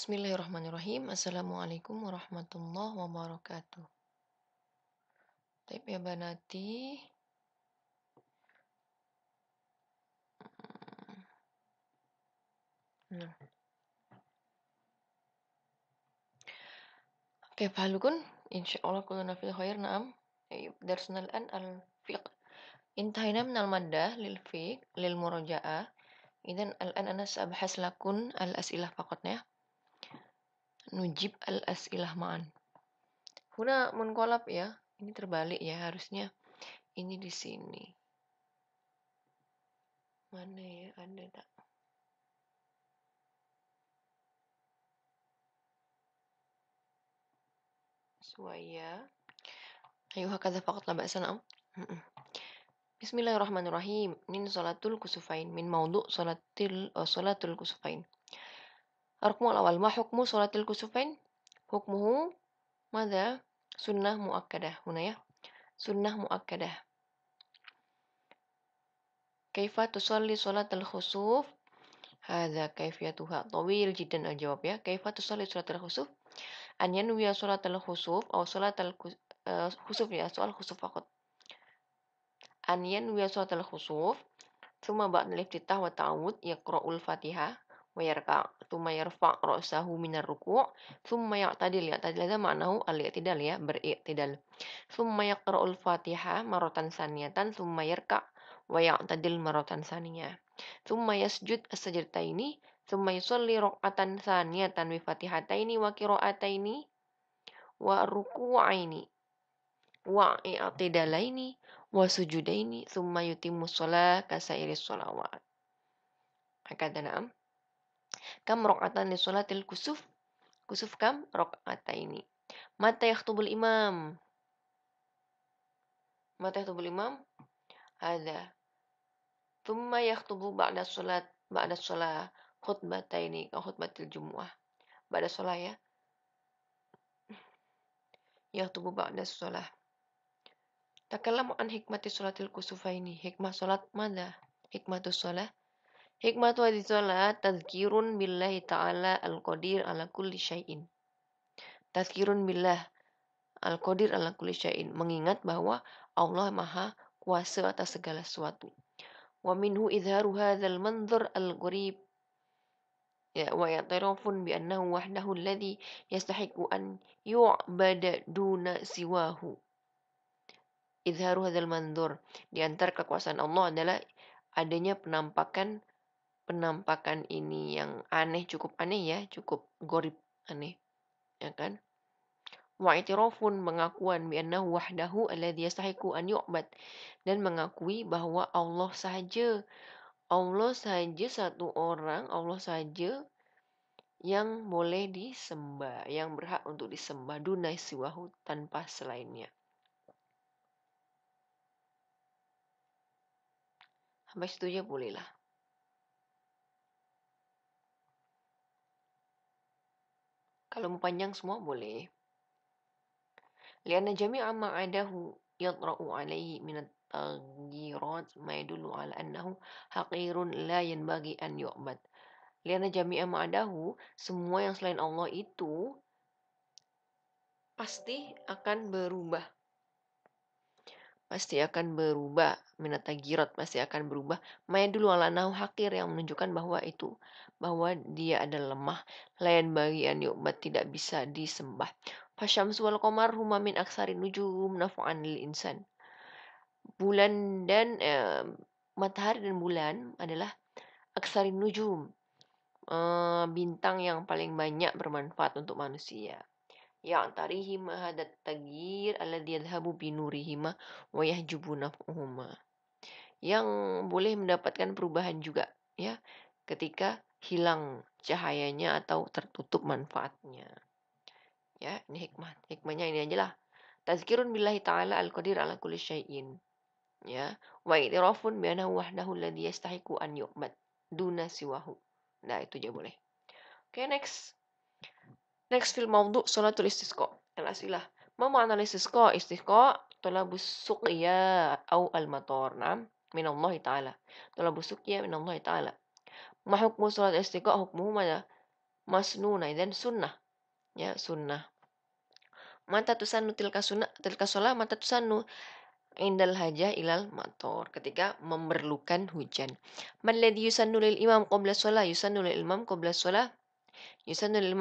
Bismillahirrahmanirrahim. Assalamualaikum warahmatullahi wabarakatuh. Taip ya Banati. Hmm. Nah. Oke, okay, pahalukun. Insya Allah kuluna nafil khair na'am. Ayub darsuna al-an al-fiqh. Intahina minal maddah lil fiqh lil murojaah Idan al-an anas abhas lakun al-as'ilah pakotnya nujib al-as'ilah ma'an. Huna munkolab ya. Ini terbalik ya harusnya. Ini di sini. Mana ya? Ada tak? Suaya. Ayo hakadha faqat la ba'san Bismillahirrahmanirrahim. Min salatul kusufain min maudu salatil uh, salatul kusufain. Rukmu awal, ma hukmu suratil kusufain? Hukmuhu, mada sunnah mu'akkadah. Huna ya, sunnah mu'akkadah. Kaifa tusalli suratil khusuf? Hadha kaifiyatuha. Tawil jidan al-jawab ya. Kaifa tusalli suratil khusuf? An yanwiya suratil khusuf, atau suratil eh, khusuf ya, soal khusuf fakut. An yanwiya suratil khusuf, Suma ba'd liftitah wa ta'awud yaqra'ul fatihah wayarka tuma yarfa rosahu minar ruku summa yaqtadil ya tadil ada makna hu al yaqtidal ya beriqtidal summa yaqra'ul fatiha marotan saniyatan summa yarka wayaqtadil marotan saniya summa yasjud sajdata ini summa yusalli raq'atan saniyatan bi fatihataini wa qira'ataini wa ruku'aini wa i'tidalaini wa sujudaini summa yutimmu shalah kasairi shalawat hakadana am Kam rokatan di solatil kusuf? Kusuf kam rokata ini. Mata yaktubul imam. Mata yaktubul imam? Ada. Thumma yaktubu ba'da sholat. Ba'da sholat khutbata ini. Khutbatil jumu'ah. Ba'da solat ya. Yaktubu ba'da solat takalam an hikmati kusufa ini Hikmah sholat mana? Hikmatus solat Hikmat hadis salat tazkirun billahi ta'ala al-qadir ala kulli syai'in. Tazkirun billah al-qadir ala kulli syai'in. Mengingat bahwa Allah maha kuasa atas segala sesuatu. Wa minhu idharu hadhal manzur al-gharib ya wa yatarafun bi annahu wahdahu alladhi yastahiku an yu'bada duna siwahu idharu hadhal manzur di antara kekuasaan Allah adalah adanya penampakan penampakan ini yang aneh cukup aneh ya cukup gorib aneh ya kan wa itirafun mengakuan bi anna wahdahu alladhi yastahiqu an yu'bad dan mengakui bahwa Allah saja Allah saja satu orang Allah saja yang boleh disembah yang berhak untuk disembah dunai siwahu tanpa selainnya sampai situ aja bolehlah Kalau mau panjang semua boleh. Lianna jami'a ma'adahu yatra'u alaihi minat tagirat ma yadullu ala annahu haqirun la yanbaghi an yu'bad. Lianna jami'a ma'adahu, semua yang selain Allah itu pasti akan berubah pasti akan berubah minat tagirot pasti akan berubah maya dulu ala nahu hakir yang menunjukkan bahwa itu bahwa dia ada lemah lain bagian yubat tidak bisa disembah fasyamsu wal komar huma min aksari nujum nafu'an lil insan bulan dan eh, matahari dan bulan adalah aksari nujum eh, bintang yang paling banyak bermanfaat untuk manusia Ya, hima hadat tagir alladhi binuri hima wa yahjubu naf'uhuma yang boleh mendapatkan perubahan juga ya ketika hilang cahayanya atau tertutup manfaatnya ya ini hikmah hikmahnya ini aja lah tazkirun billahi ta'ala al-qadir ala kulli syai'in ya wa itirafun bi annahu wahdahu alladhi yastahiqu an yu'bad duna siwahu nah itu aja boleh oke okay, next Next film mau untuk solat tulis disko. Elasilah. Mau mau analisis ko istiqo tola busuk ya, au al mator nam minallah taala. Tola busuk iya minallah taala. Ma hukmu solat istiqo hukmu mana? Masnuna dan sunnah. Ya sunnah. Mata tusanu tilka sunnah tilka solat mata tusanu indal haja ilal mator ketika memerlukan hujan. Man ladhi yusannu lil imam qabla shalah yusannu lil imam qabla shalah yusanu lil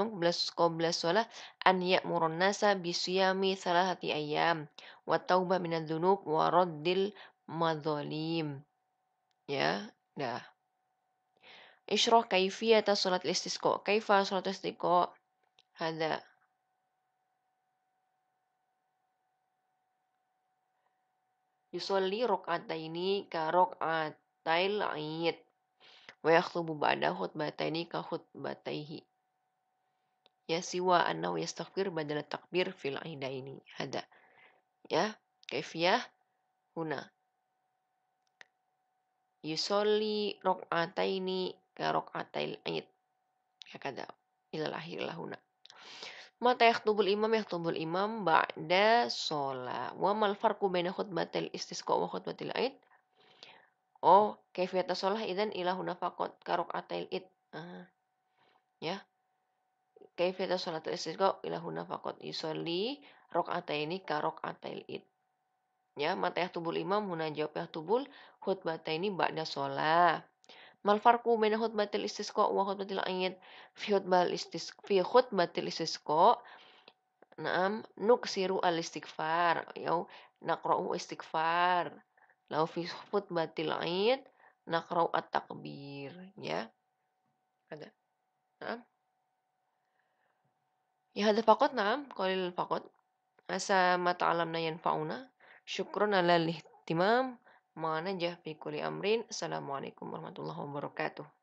qabla shalah an ya'murun nasa bisiyami salahati ayyam wa taubah minadz dzunub wa raddil madzalim. Ya, dah. Isyrah kaifiyata salat istisqa. Kaifa salat istisqa? Hadza Yusolli rokataini ka rokatil aid. Wa yakhtubu ba'da khutbataini ka khutbataihi ya siwa annau yastaghfir badal takbir fil ini hada ya kaifiyah huna yusolli rok'ataini ka rok'atail aid ya kada ilahir lah huna Mata yaktubul imam yaktubul imam ba'da sholat. Wa mal farku baina khutbatil istisqa wa khutbatil aid? Oh, kaifiyata sholat idan ilahuna faqat karok atail id. Uh, ah. ya, kaifiyata salatul istisqa ilahuna faqat yusalli rakaataini ka rakaatil id. Ya, matayah tubul imam huna jawab ya tubul khutbataini ba'da sholat. Mal farqu baina khutbatil istisqa wa khutbatil id fi khutbal istisqa fi khutbatil istisqa Naam nuksiru al istighfar yau naqra'u istighfar lau fi khutbatil id naqra'u at takbir ya ada Naam ihadha ya, faqat na'am qalil faqat asa ma ta'lamna fauna. syukran ala lihtimam ma najah fi kulli amrin assalamualaikum warahmatullahi wabarakatuh